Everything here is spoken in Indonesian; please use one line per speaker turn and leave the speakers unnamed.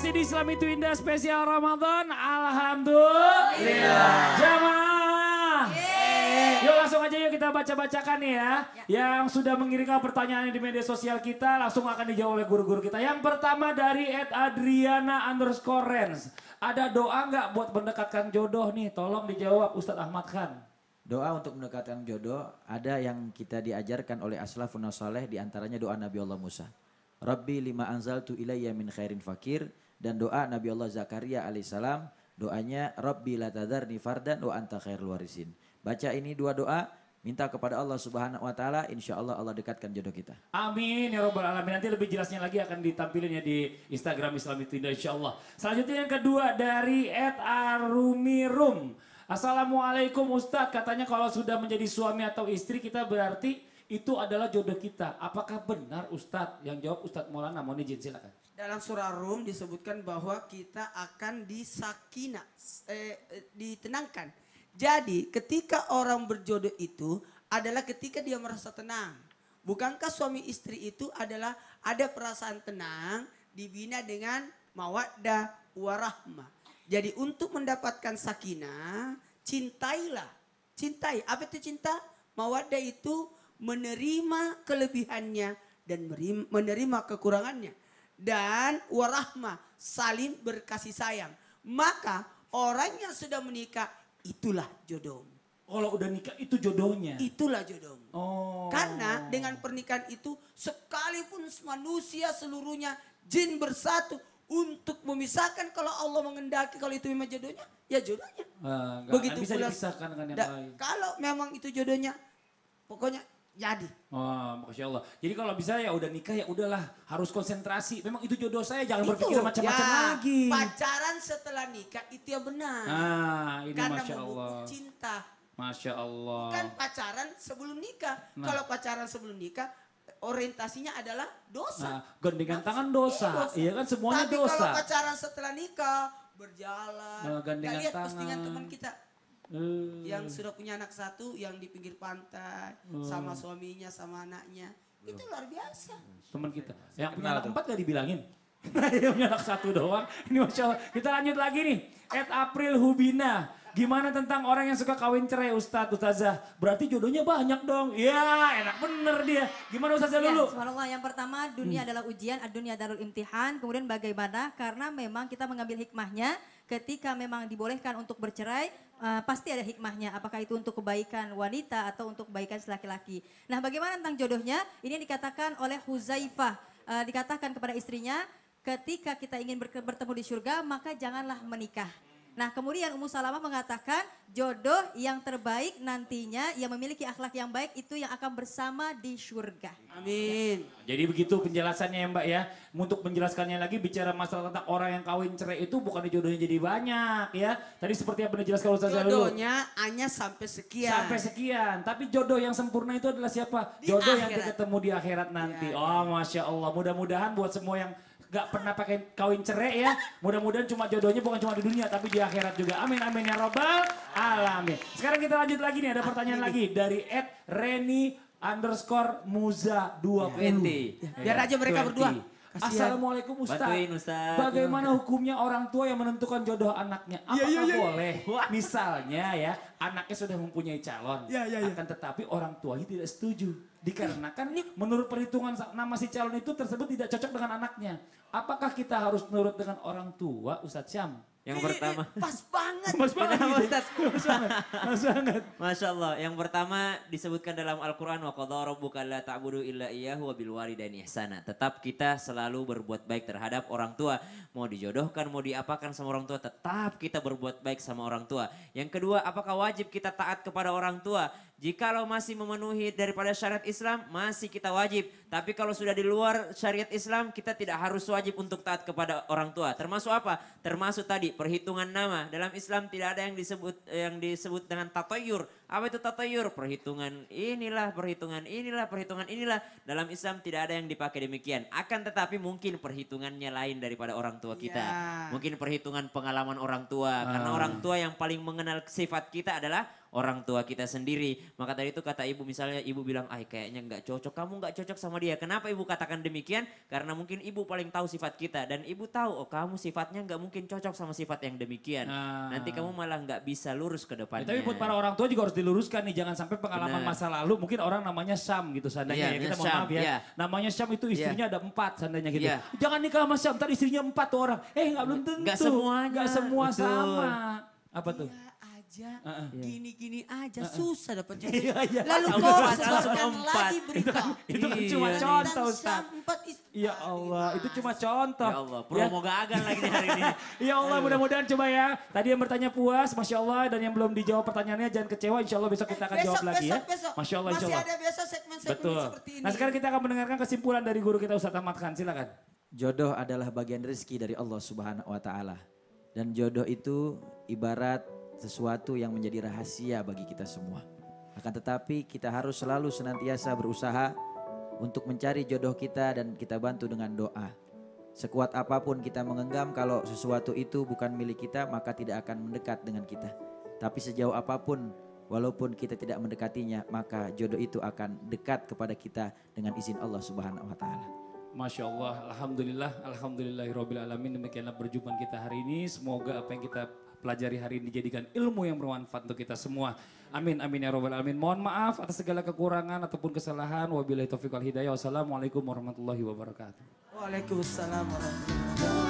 masih di Islam itu indah spesial Ramadan. Alhamdulillah. Iya. Jamaah. Yuk langsung aja yuk kita baca-bacakan ya. ya. Yang sudah mengirimkan pertanyaan di media sosial kita langsung akan dijawab oleh guru-guru kita. Yang pertama dari Ed Adriana underscore Rens. Ada doa nggak buat mendekatkan jodoh nih? Tolong dijawab Ustadz Ahmad Khan.
Doa untuk mendekatkan jodoh ada yang kita diajarkan oleh Aslafun Saleh diantaranya doa Nabi Allah Musa. Rabbi lima anzaltu ilayya min khairin fakir. Dan doa Nabi Allah Zakaria alaihissalam doanya Rabbi la tadarni fardan wa anta khairul warisin. Baca ini dua doa, minta kepada Allah Subhanahu wa taala, insyaallah Allah dekatkan jodoh kita.
Amin ya rabbal alamin. Nanti lebih jelasnya lagi akan ditampilin ya di Instagram Islamic Tinda insyaallah. Selanjutnya yang kedua dari Ed Arumirum. Assalamualaikum Ustadz, katanya kalau sudah menjadi suami atau istri kita berarti itu adalah jodoh kita. Apakah benar Ustadz? Yang jawab Ustadz Maulana, mohon izin silakan.
Dalam surah Rum disebutkan bahwa kita akan disakina, eh, ditenangkan. Jadi ketika orang berjodoh itu adalah ketika dia merasa tenang. Bukankah suami istri itu adalah ada perasaan tenang dibina dengan mawaddah warahmah. Jadi untuk mendapatkan sakinah, cintailah. Cintai, apa itu cinta? Mawaddah itu menerima kelebihannya dan menerima kekurangannya dan warahmah salim berkasih sayang maka orang yang sudah menikah itulah jodoh
kalau udah nikah itu jodohnya
itulah jodoh oh. karena dengan pernikahan itu sekalipun manusia seluruhnya jin bersatu untuk memisahkan kalau Allah mengendaki kalau itu memang jodohnya ya jodohnya
nah, begitu bisa pula dipisahkan dengan yang lain
kalau memang itu jodohnya pokoknya jadi.
Oh, masya Allah. Jadi kalau bisa ya udah nikah ya udahlah harus konsentrasi. Memang itu jodoh saya jangan itu, berpikir macam-macam ya, lagi.
Pacaran setelah nikah itu yang benar. Nah, ini Karena masya Allah. cinta.
Masya Allah. Bukan
pacaran sebelum nikah. Nah. Kalau pacaran sebelum nikah orientasinya adalah dosa. Nah,
gandengan tangan dosa. Iya, dosa. Iya kan semuanya Tapi dosa. Tapi kalau
pacaran setelah nikah berjalan. Nah, gandengan tangan. postingan teman kita
Hmm. Yang sudah
punya anak satu yang di pinggir pantai hmm. sama suaminya sama anaknya. Loh. Hmm. Itu luar biasa.
Teman kita. Yang ya, punya anak empat gak dibilangin? yang punya anak satu doang. Ini Masya Allah. Kita lanjut lagi nih. at April Hubina. Gimana tentang orang yang suka kawin cerai Ustadz, Ustazah? Berarti jodohnya banyak dong. Iya enak bener dia. Gimana Ustazah ya, dulu? Subhanallah yang pertama dunia hmm. adalah ujian, dunia darul imtihan. Kemudian bagaimana? Karena memang kita mengambil hikmahnya ketika memang dibolehkan untuk bercerai, uh, pasti ada hikmahnya. Apakah itu untuk kebaikan wanita atau untuk kebaikan laki-laki. Nah bagaimana tentang jodohnya? Ini dikatakan oleh Huzaifah. Uh, dikatakan kepada istrinya, ketika kita ingin bertemu di surga maka janganlah menikah. Nah kemudian Ummu Salamah mengatakan jodoh yang terbaik nantinya yang memiliki akhlak yang baik itu yang akan bersama di surga. Amin. Ya. Jadi begitu penjelasannya ya mbak ya. Untuk menjelaskannya lagi bicara masalah tentang orang yang kawin cerai itu bukan jodohnya jadi banyak ya. Tadi seperti yang dijelaskan jelaskan Zalul? Jodohnya
hanya sampai sekian. Sampai
sekian. Tapi jodoh yang sempurna itu adalah siapa? Di jodoh akhirat. yang kita ketemu di akhirat nanti. Ya, ya. Oh Masya Allah. Mudah-mudahan buat semua yang nggak pernah pakai kawin cerai ya. Mudah-mudahan cuma jodohnya bukan cuma di dunia tapi di akhirat juga. Amin amin ya robbal alamin. Sekarang kita lanjut lagi nih ada pertanyaan lagi dari Ed Reni underscore Muza 20. Biar aja mereka 20. berdua. Kasian. Assalamualaikum Ustaz. Bantuin Ustaz. Bagaimana hukumnya orang tua yang menentukan jodoh anaknya? Iya, iya, Apakah ya, ya, ya. boleh? Misalnya ya, anaknya sudah mempunyai calon. Ya, ya, ya. Akan tetapi orang tuanya tidak setuju Dikarenakan iya. menurut perhitungan nama si calon itu tersebut tidak cocok dengan anaknya. Apakah kita harus menurut dengan orang tua Ustadz Syam?
Yang pertama. Iya, iya, gitu ya? Pas banget. Pas banget. Pas banget. Pas banget. banget. Masya Allah. Yang pertama disebutkan dalam Al-Quran. Wa qadha rabbuka la ta'budu illa iyyahu wa bilwari dan ihsana. Tetap kita selalu berbuat baik terhadap orang tua. Mau dijodohkan, mau diapakan sama orang tua. Tetap kita berbuat baik sama orang tua. Yang kedua, apakah wajib kita taat kepada orang tua? Jikalau masih memenuhi daripada syariat Islam, masih kita wajib. Tapi kalau sudah di luar syariat Islam, kita tidak harus wajib untuk taat kepada orang tua. Termasuk apa? Termasuk tadi perhitungan nama. Dalam Islam tidak ada yang disebut yang disebut dengan tatoyur. Apa itu tatoyur? Perhitungan inilah, perhitungan inilah, perhitungan inilah. Dalam Islam tidak ada yang dipakai demikian. Akan tetapi mungkin perhitungannya lain daripada orang tua kita. Yeah. Mungkin perhitungan pengalaman orang tua. Uh. Karena ah. orang tua yang paling mengenal sifat kita adalah orang tua kita sendiri. Maka tadi itu kata ibu misalnya ibu bilang, ay, kayaknya nggak cocok, kamu nggak cocok sama dia." Kenapa ibu katakan demikian? Karena mungkin ibu paling tahu sifat kita dan ibu tahu, oh kamu sifatnya nggak mungkin cocok sama sifat yang demikian. Nah. Nanti kamu malah nggak bisa lurus ke ya, depannya. Ya, tapi buat
para orang tua juga harus diluruskan nih, jangan sampai pengalaman Benar. masa lalu mungkin orang namanya Sam gitu seandainya ya, ya. kita mohon maaf ya. ya. Namanya sam itu iya. istrinya ya. ada empat seandainya gitu. Ya. Jangan nikah sama sam, tadi istrinya empat orang. Eh nggak belum tentu. Nggak semuanya. Nggak semua Betul. sama. Apa tuh? Ya aja, iya. gini-gini uh -uh. aja, uh susah dapat iya, jodoh. Iya, iya. Lalu kau sebarkan lagi berita. Kan- itu, itu kan cuma iya. contoh Ustaz. Ya Allah, itu cuma contoh. Ya Allah, promo ya. gagal lagi hari ini. ya Allah, mudah-mudahan coba ya. Tadi yang bertanya puas, Masya Allah. Dan yang belum dijawab pertanyaannya jangan kecewa. Insya Allah besok kita
akan besok, jawab besok, lagi ya. Besok. Masya Allah, Masih Allah. ada
besok segmen-segmen seperti ini. Nah sekarang
kita akan mendengarkan
kesimpulan dari guru kita Ustaz Ahmad Khan. Silakan. Jodoh adalah bagian rezeki dari Allah Subhanahu wa taala. Dan jodoh itu ibarat sesuatu yang menjadi rahasia bagi kita semua. Akan tetapi kita harus selalu senantiasa berusaha untuk mencari jodoh kita dan kita bantu dengan doa. Sekuat apapun kita mengenggam kalau sesuatu itu bukan milik kita maka tidak akan mendekat dengan kita. Tapi sejauh apapun walaupun kita tidak mendekatinya maka jodoh itu akan dekat kepada kita dengan izin Allah Subhanahu wa taala.
Masya Allah, Alhamdulillah, Alhamdulillahirrohmanirrohim. Demikianlah perjumpaan kita hari ini. Semoga apa yang kita pelajari hari ini dijadikan ilmu yang bermanfaat untuk kita semua. Amin, amin ya robbal alamin. Mohon maaf atas segala kekurangan ataupun kesalahan. Wabillahi taufiq wal hidayah. Wassalamualaikum warahmatullahi wabarakatuh.
Waalaikumsalam warahmatullahi wabarakatuh.